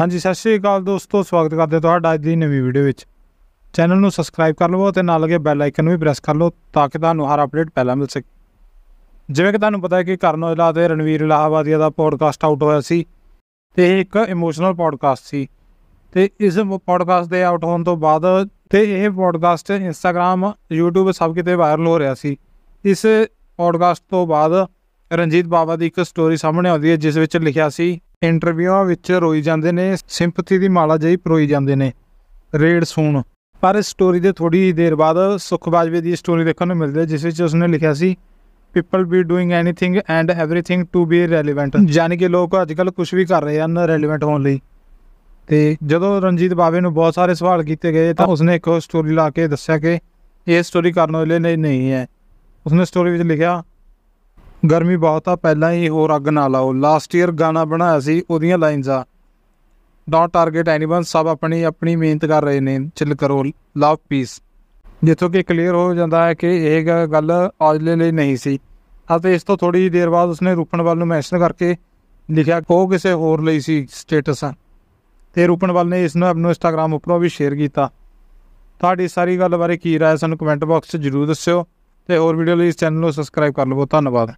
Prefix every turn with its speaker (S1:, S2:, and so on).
S1: ਹਾਂਜੀ ਸਤਿ ਸ਼੍ਰੀ ਅਕਾਲ ਦੋਸਤੋ ਸਵਾਗਤ ਕਰਦੇ ਤੁਹਾਡਾ ਅੱਜ ਦੀ ਨਵੀਂ ਵੀਡੀਓ ਵਿੱਚ ਚੈਨਲ ਨੂੰ ਸਬਸਕ੍ਰਾਈਬ ਕਰ ਲਵੋ ਤੇ ਨਾਲ ਲਗੇ ਬੈਲ ਆਈਕਨ ਵੀ ਪ੍ਰੈਸ ਕਰ ਲਓ ਤਾਂ ਕਿ ਤੁਹਾਨੂੰ ਹਰ ਅਪਡੇਟ ਪਹਿਲਾਂ ਮਿਲ ਸਕੇ ਜਿਵੇਂ ਕਿ ਤੁਹਾਨੂੰ ਪਤਾ ਹੈ ਕਿ ਕਰਨ ਔਜਲਾ ਤੇ ਰਣਵੀਰ ਇਲਾਹਾਬਾਦੀਆ ਦਾ ਪੋਡਕਾਸਟ ਆਊਟ ਹੋਇਆ ਸੀ ਤੇ ਇਹ ਇੱਕ ਇਮੋਸ਼ਨਲ ਪੋਡਕਾਸਟ ਸੀ ਤੇ ਇਸ ਪੋਡਕਾਸਟ ਦੇ ਆਊਟ ਹੋਣ ਤੋਂ ਬਾਅਦ ਤੇ ਇਹ ਪੋਡਕਾਸਟ ਇੰਸਟਾਗ੍ਰam YouTube ਸਭ ਕਿਤੇ ਵਾਇਰਲ ਹੋ ਰਿਹਾ ਸੀ ਇਸ ਪੋਡਕਾਸਟ ਤੋਂ ਬਾਅਦ ਰਣਜੀਤ ਬਾਵਾ ਦੀ ਇੱਕ ਸਟੋਰੀ ਸਾਹਮਣੇ ਆਉਂਦੀ ਹੈ ਜਿਸ ਵਿੱਚ ਲਿਖਿਆ ਸੀ ਇੰਟਰਵਿਊਆਂ ਵਿੱਚ ਰੋਈ ਜਾਂਦੇ ਨੇ ਸਿੰਪਥੀ ਦੀ ਮਾਲਾ ਜਈ ਪਰੋਈ ਜਾਂਦੇ ਨੇ ਰੇਡ ਸੂਨ ਪਰ ਇਸ ਸਟੋਰੀ ਦੇ ਥੋੜੀ ਦੇਰ ਬਾਅਦ ਸੁਖਬਾਜਵੇ ਦੀ ਸਟੋਰੀ ਦੇਖਣ ਨੂੰ ਮਿਲਦੀ ਹੈ ਜਿਸ ਵਿੱਚ ਉਸਨੇ ਲਿਖਿਆ ਸੀ people be doing anything and everything to be relevant ਯਾਨੀ ਕਿ ਲੋਕ ਅੱਜ ਕੱਲ ਕੁਝ ਵੀ ਕਰ ਰਹੇ ਹਨ ਰੈਲੇਵੈਂਟ ਹੋਣ ਲਈ ਤੇ ਜਦੋਂ ਰਣਜੀਤ ਬਾਵੇ ਨੂੰ ਬਹੁਤ ਸਾਰੇ ਸਵਾਲ ਕੀਤੇ ਗਏ ਤਾਂ ਉਸਨੇ ਇੱਕ ਸਟੋਰੀ ਲਾ ਕੇ ਦੱਸਿਆ ਕਿ ਇਹ ਸਟੋਰੀ ਕਰਨ ਵਾਲੇ ਨਹੀਂ ਹੈ ਉਸਨੇ ਸਟੋਰੀ ਵਿੱਚ ਲਿਖਿਆ ਗਰਮੀ ਬਹੁਤ ਆ ਪਹਿਲਾਂ ਹੀ ਹੋਰ ਅੱਗ ਨਾ ਲਾਓ ਲਾਸਟ ਈਅਰ ਗਾਣਾ ਬਣਾਇਆ ਸੀ ਉਹਦੀਆਂ ਲਾਈਨਸ ਆ ਡੋਟ ਟਾਰਗੇਟ ਐਨੀਵਨ ਸਭ ਆਪਣੀ ਆਪਣੀ ਮਿਹਨਤ ਕਰ ਰਹੇ ਨੇ ਚਿਲ ਕਰੋ ਲਵ ਪੀਸ ਜਿੱਥੋਂ ਕਿ ਕਲੀਅਰ ਹੋ ਜਾਂਦਾ ਹੈ ਕਿ ਇਹ ਗੱਲ ਆਜਲੇ ਲਈ ਨਹੀਂ ਸੀ ਅਤੇ ਇਸ ਤੋਂ ਥੋੜੀ ਦੇਰ ਬਾਅਦ ਉਸਨੇ ਰੂਪਨ ਵੱਲ ਨੂੰ ਮੈਂਸ਼ਨ ਕਰਕੇ ਲਿਖਿਆ ਉਹ ਕਿਸੇ ਹੋਰ ਲਈ ਸੀ ਸਟੇਟਸ ਤੇ ਰੂਪਨ ਵੱਲ ਨੇ ਇਸ ਨੂੰ ਆਪਣੇ ਇੰਸਟਾਗ੍ਰam ਉੱਪਰੋਂ ਵੀ ਸ਼ੇਅਰ ਕੀਤਾ ਤੁਹਾਡੀ ਸਾਰੀ ਗੱਲ ਬਾਰੇ ਕੀ رائے ਸਾਨੂੰ ਕਮੈਂਟ ਬਾਕਸ 'ਚ ਜਰੂਰ ਦੱਸਿਓ ਤੇ ਹੋਰ ਵੀਡੀਓ ਲਈ ਇਸ ਚੈਨਲ ਨੂੰ ਸਬਸਕ੍ਰਾਈਬ ਕਰ ਲਵੋ ਧੰਨਵਾਦ